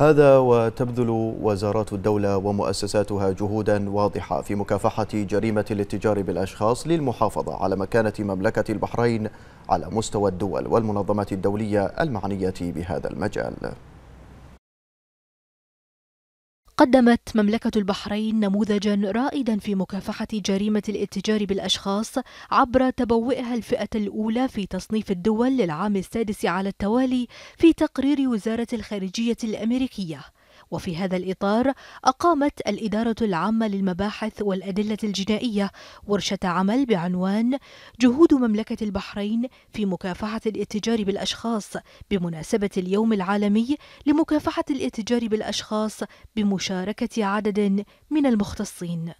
هذا وتبذل وزارات الدولة ومؤسساتها جهودا واضحة في مكافحة جريمة الاتجار بالأشخاص للمحافظة على مكانة مملكة البحرين على مستوى الدول والمنظمات الدولية المعنية بهذا المجال قدمت مملكة البحرين نموذجا رائدا في مكافحة جريمة الاتجار بالأشخاص عبر تبوئها الفئة الأولى في تصنيف الدول للعام السادس على التوالي في تقرير وزارة الخارجية الأمريكية وفي هذا الإطار أقامت الإدارة العامة للمباحث والأدلة الجنائية ورشة عمل بعنوان جهود مملكة البحرين في مكافحة الاتجار بالأشخاص بمناسبة اليوم العالمي لمكافحة الاتجار بالأشخاص بمشاركة عدد من المختصين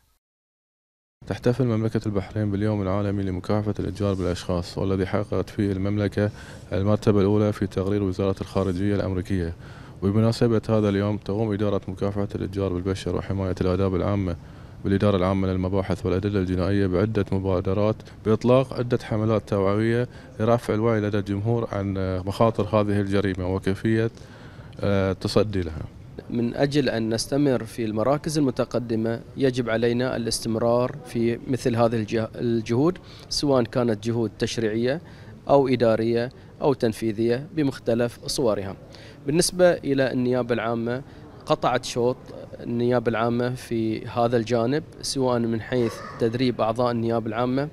تحتفل مملكة البحرين باليوم العالمي لمكافحة الإتجار بالأشخاص والذي حققت فيه المملكة المرتبة الأولى في تقرير وزارة الخارجية الأمريكية وبمناسبة هذا اليوم تقوم إدارة مكافحة الإتجار بالبشر وحماية الآداب العامة بالإدارة العامة للمباحث والأدلة الجنائية بعدة مبادرات بإطلاق عدة حملات توعوية لرفع الوعي لدى الجمهور عن آه، مخاطر هذه الجريمة وكيفية التصدي آه، لها من أجل أن نستمر في المراكز المتقدمة يجب علينا الاستمرار في مثل هذه الجهود سواء كانت جهود تشريعية أو إدارية أو تنفيذية بمختلف صورها بالنسبة إلى النيابة العامة قطعت شوط النيابة العامة في هذا الجانب سواء من حيث تدريب أعضاء النيابة العامة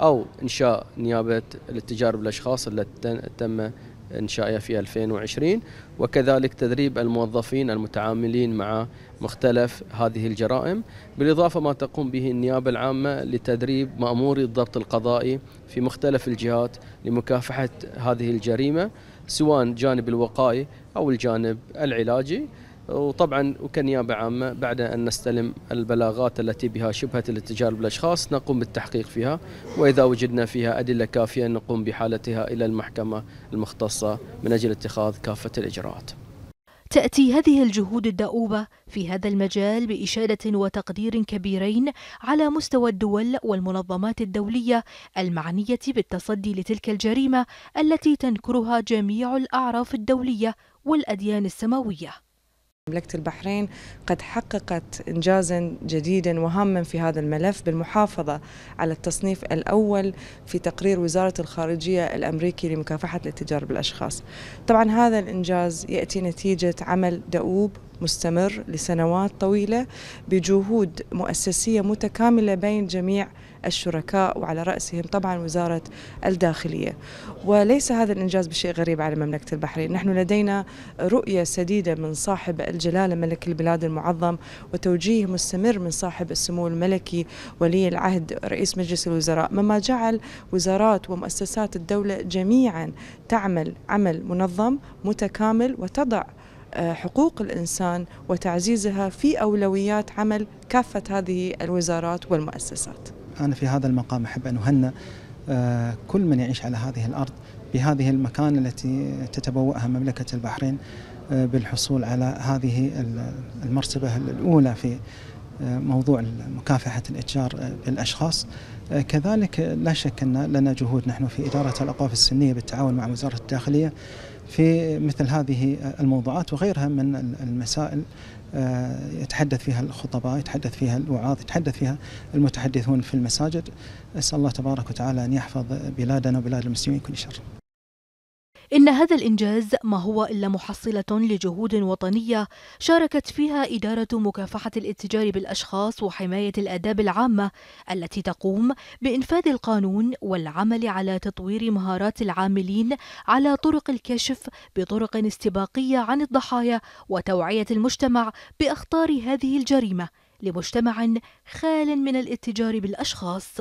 أو إنشاء نيابة التجارب الأشخاص التي تم إنشائها في 2020 وكذلك تدريب الموظفين المتعاملين مع مختلف هذه الجرائم بالإضافة ما تقوم به النيابة العامة لتدريب مأموري الضبط القضائي في مختلف الجهات لمكافحة هذه الجريمة سواء الجانب الوقائي أو الجانب العلاجي وطبعا وكنيابة عامة بعد أن نستلم البلاغات التي بها شبهة الاتجار بالأشخاص نقوم بالتحقيق فيها وإذا وجدنا فيها أدلة كافية نقوم بحالتها إلى المحكمة المختصة من أجل اتخاذ كافة الإجراءات تأتي هذه الجهود الدؤوبة في هذا المجال بإشادة وتقدير كبيرين على مستوى الدول والمنظمات الدولية المعنية بالتصدي لتلك الجريمة التي تنكرها جميع الأعراف الدولية والأديان السماوية مملكة البحرين قد حققت إنجازا جديدا وهاما في هذا الملف بالمحافظة على التصنيف الأول في تقرير وزارة الخارجية الأمريكي لمكافحة الاتجار بالأشخاص طبعا هذا الإنجاز يأتي نتيجة عمل دؤوب مستمر لسنوات طويلة بجهود مؤسسية متكاملة بين جميع الشركاء وعلى رأسهم طبعا وزارة الداخلية وليس هذا الإنجاز بشيء غريب على مملكة البحرين نحن لدينا رؤية سديدة من صاحب الجلالة ملك البلاد المعظم وتوجيه مستمر من صاحب السمو الملكي ولي العهد رئيس مجلس الوزراء مما جعل وزارات ومؤسسات الدولة جميعا تعمل عمل منظم متكامل وتضع آه، حقوق الإنسان وتعزيزها في أولويات عمل كافة هذه الوزارات والمؤسسات أنا في هذا المقام أحب أن اهنى آه، كل من يعيش على هذه الأرض بهذه المكان التي تتبوأها مملكة البحرين آه، بالحصول على هذه المرتبة الأولى في موضوع مكافحة الإتجار للأشخاص كذلك لا شك أن لنا جهود نحن في إدارة الأوقاف السنية بالتعاون مع وزارة الداخلية في مثل هذه الموضوعات وغيرها من المسائل آه، يتحدث فيها الخطباء يتحدث فيها الوعاظ يتحدث فيها المتحدثون في المساجد أسأل الله تبارك وتعالى أن يحفظ بلادنا وبلاد المسلمين كل شر إن هذا الإنجاز ما هو إلا محصلة لجهود وطنية شاركت فيها إدارة مكافحة الاتجار بالأشخاص وحماية الآداب العامة التي تقوم بإنفاذ القانون والعمل على تطوير مهارات العاملين على طرق الكشف بطرق استباقية عن الضحايا وتوعية المجتمع بأخطار هذه الجريمة لمجتمع خال من الاتجار بالأشخاص